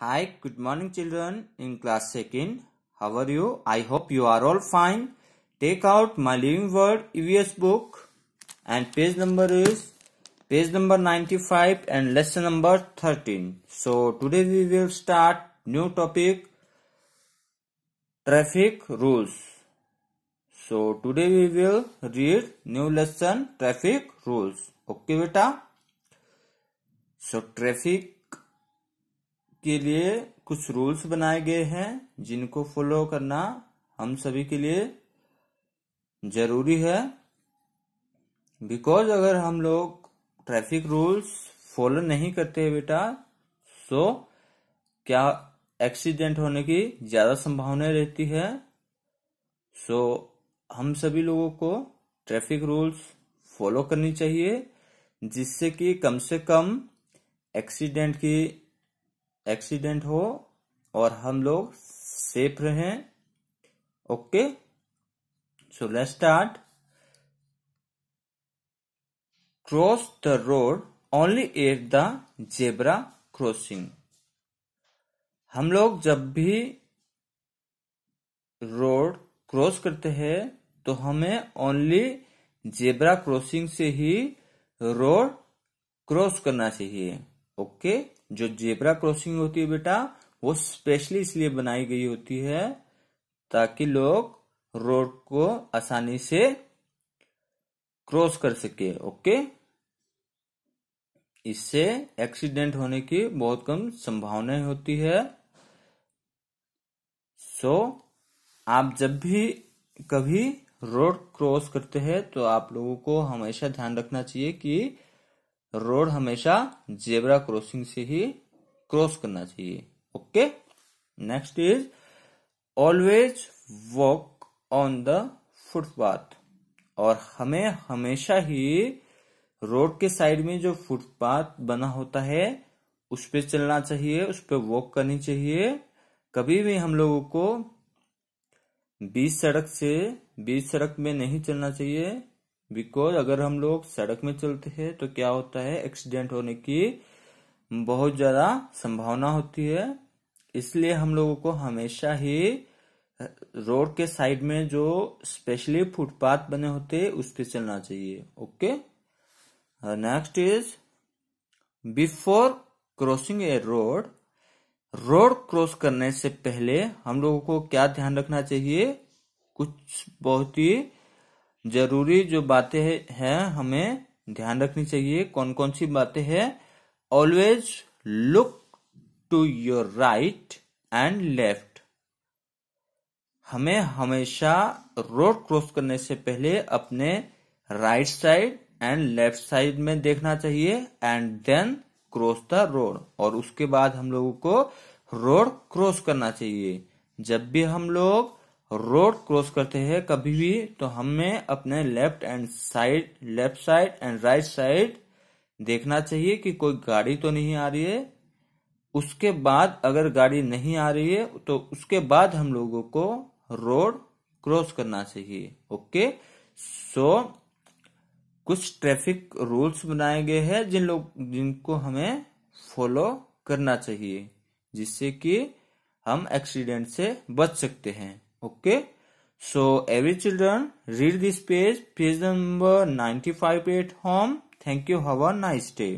Hi, good morning children in class 2nd. How are you? I hope you are all fine. Take out my Living Word EVS book and page number is page number 95 and lesson number 13. So today we will start new topic traffic rules. So today we will read new lesson traffic rules. Okay beta? So traffic के लिए कुछ rules बनाए गए हैं जिनको follow करना हम सभी के लिए जरूरी है बिकॉज अगर हम लोग ट्रैफिक रूल्स फॉलो नहीं करते बेटा सो क्या एक्सीडेंट होने की ज्यादा संभावना रहती है सो हम सभी लोगों को ट्रैफिक रूल्स फॉलो करनी चाहिए जिससे कि कम से कम एक्सीडेंट की एक्सीडेंट हो और हम लोग सेफ रहें okay so let's start cross the road only at the zebra crossing हम लोग जब भी रोड क्रॉस करते हैं तो हमें ओनली जेबरा क्रॉसिंग से ही रोड क्रॉस करना चाहिए ओके जो जेबरा क्रॉसिंग होती है बेटा वो स्पेशली इसलिए बनाई गई होती है ताकि लोग रोड को आसानी से क्रॉस कर सके ओके इससे एक्सीडेंट होने की बहुत कम संभावनाएं होती है सो so, आप जब भी कभी रोड क्रॉस करते हैं तो आप लोगों को हमेशा ध्यान रखना चाहिए कि रोड हमेशा जेबरा क्रॉसिंग से ही क्रॉस करना चाहिए okay next is always walk on the footpath और हमें हमेशा ही रोड के साइड में जो फुटपाथ बना होता है उस पर चलना चाहिए उस पर वॉक करनी चाहिए कभी भी हम लोगों को बीच सड़क से बीच सड़क में नहीं चलना चाहिए बिकॉज अगर हम लोग सड़क में चलते हैं तो क्या होता है एक्सीडेंट होने की बहुत ज़्यादा संभावना होती है इसलिए हम लोगों को हमेशा ही रोड के साइड में जो स्पेशली फुटपाथ बने होते हैं उस पर चलना चाहिए okay next is before crossing a road road cross करने से पहले हम लोगों को क्या ध्यान रखना चाहिए कुछ बहुत ही जरूरी जो बातें हैं हमें ध्यान रखनी चाहिए कौन कौन सी बातें हैं always look to your right and left हमें हमेशा रोड क्रॉस करने से पहले अपने right side and left side में देखना चाहिए and then cross the road और उसके बाद हम लोगों को रोड क्रॉस करना चाहिए जब भी हम लोग रोड क्रॉस करते हैं कभी भी तो हमें अपने left and side left side and right side देखना चाहिए कि कोई गाड़ी तो नहीं आ रही है उसके बाद अगर गाड़ी नहीं आ रही है तो उसके बाद हम लोगों को रोड क्रॉस करना चाहिए ओके सो कुछ ट्रैफिक रूल्स बनाए गए हैं जिन लोग जिनको हमें फॉलो करना चाहिए जिससे कि हम एक्सीडेंट से बच सकते हैं okay so every children read this page page number 95 at home thank you have a nice day